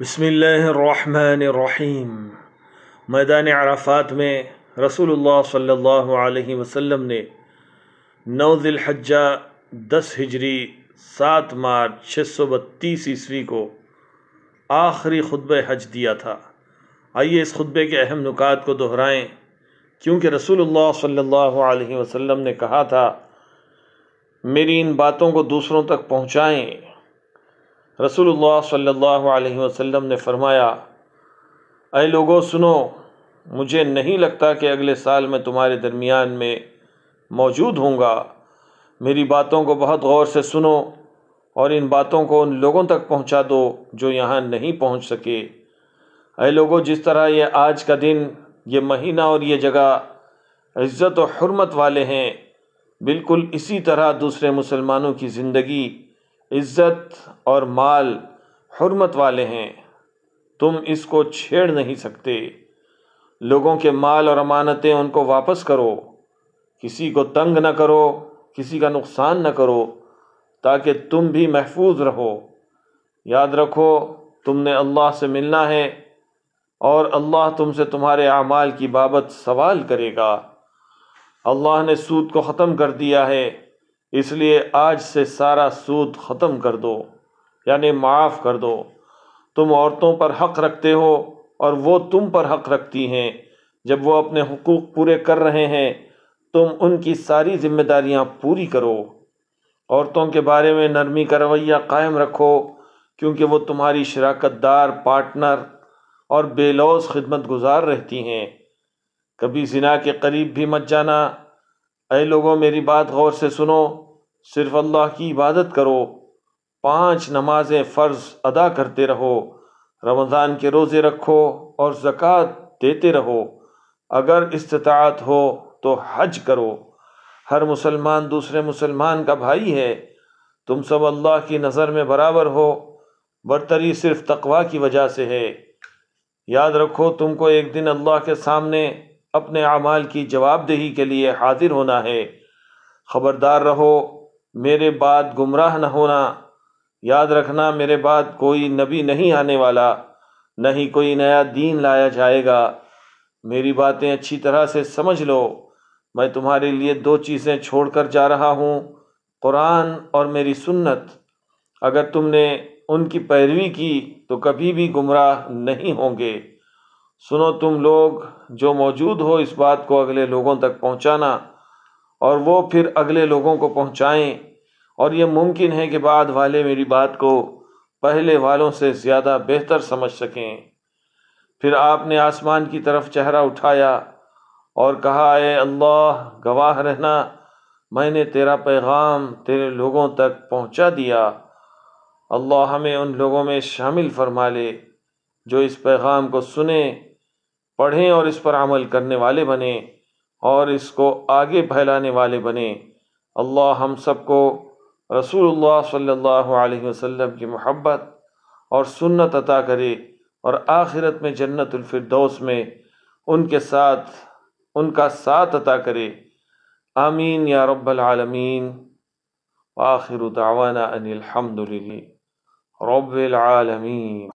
بسم اللہ الرحمن الرحیم میدان عرفات میں رسول اللہ صلی اللہ علیہ وسلم نے نوز الحجہ دس ہجری سات مارچ چھ سو بتیس عیسوی کو آخری خطب حج دیا تھا آئیے اس خطبے کے اہم نکات کو دہرائیں کیونکہ رسول اللہ صلی اللہ علیہ وسلم نے کہا تھا میری ان باتوں کو دوسروں تک پہنچائیں رسول اللہ صلی اللہ علیہ وسلم نے فرمایا اے لوگوں سنو مجھے نہیں لگتا کہ اگلے سال میں تمہارے درمیان میں موجود ہوں گا میری باتوں کو بہت غور سے سنو اور ان باتوں کو ان لوگوں تک پہنچا دو جو یہاں نہیں پہنچ سکے اے لوگوں جس طرح یہ آج کا دن یہ مہینہ اور یہ جگہ عزت و حرمت والے ہیں بالکل اسی طرح دوسرے مسلمانوں کی زندگی عزت اور مال حرمت والے ہیں تم اس کو چھیڑ نہیں سکتے لوگوں کے مال اور امانتیں ان کو واپس کرو کسی کو تنگ نہ کرو کسی کا نقصان نہ کرو تاکہ تم بھی محفوظ رہو یاد رکھو تم نے اللہ سے ملنا ہے اور اللہ تم سے تمہارے اعمال کی بابت سوال کرے گا اللہ نے سود کو ختم کر دیا ہے اس لیے آج سے سارا سود ختم کر دو یعنی معاف کر دو تم عورتوں پر حق رکھتے ہو اور وہ تم پر حق رکھتی ہیں جب وہ اپنے حقوق پورے کر رہے ہیں تم ان کی ساری ذمہ داریاں پوری کرو عورتوں کے بارے میں نرمی کا رویہ قائم رکھو کیونکہ وہ تمہاری شراکت دار پارٹنر اور بے لوز خدمت گزار رہتی ہیں کبھی زنا کے قریب بھی مت جانا اے لوگوں میری بات غور سے سنو صرف اللہ کی عبادت کرو پانچ نمازیں فرض ادا کرتے رہو رمضان کے روزے رکھو اور زکوٰۃ دیتے رہو اگر استطاعت ہو تو حج کرو ہر مسلمان دوسرے مسلمان کا بھائی ہے تم سب اللہ کی نظر میں برابر ہو برتری صرف تقوا کی وجہ سے ہے یاد رکھو تم کو ایک دن اللہ کے سامنے اپنے اعمال کی جواب دہی کے لیے حاضر ہونا ہے خبردار رہو میرے بعد گمراہ نہ ہونا یاد رکھنا میرے بعد کوئی نبی نہیں آنے والا نہ ہی کوئی نیا دین لایا جائے گا میری باتیں اچھی طرح سے سمجھ لو میں تمہارے لیے دو چیزیں چھوڑ کر جا رہا ہوں قرآن اور میری سنت اگر تم نے ان کی پیروی کی تو کبھی بھی گمراہ نہیں ہوں گے سنو تم لوگ جو موجود ہو اس بات کو اگلے لوگوں تک پہنچانا اور وہ پھر اگلے لوگوں کو پہنچائیں اور یہ ممکن ہے کہ بعد والے میری بات کو پہلے والوں سے زیادہ بہتر سمجھ سکیں پھر آپ نے آسمان کی طرف چہرہ اٹھایا اور کہا اے اللہ گواہ رہنا میں نے تیرا پیغام تیرے لوگوں تک پہنچا دیا اللہ ہمیں ان لوگوں میں شامل فرما لے جو اس پیغام کو سنیں پڑھیں اور اس پر عمل کرنے والے بنیں اور اس کو آگے پھیلانے والے بنیں اللہ ہم سب کو رسول اللہ صلی اللہ علیہ وسلم کی محبت اور سنت عطا کرے اور آخرت میں جنت الفردوس میں ان کے ساتھ ان کا ساتھ عطا کرے آمین یا رب العالمین آخر دعوانا ان الحمد للہ رب العالمین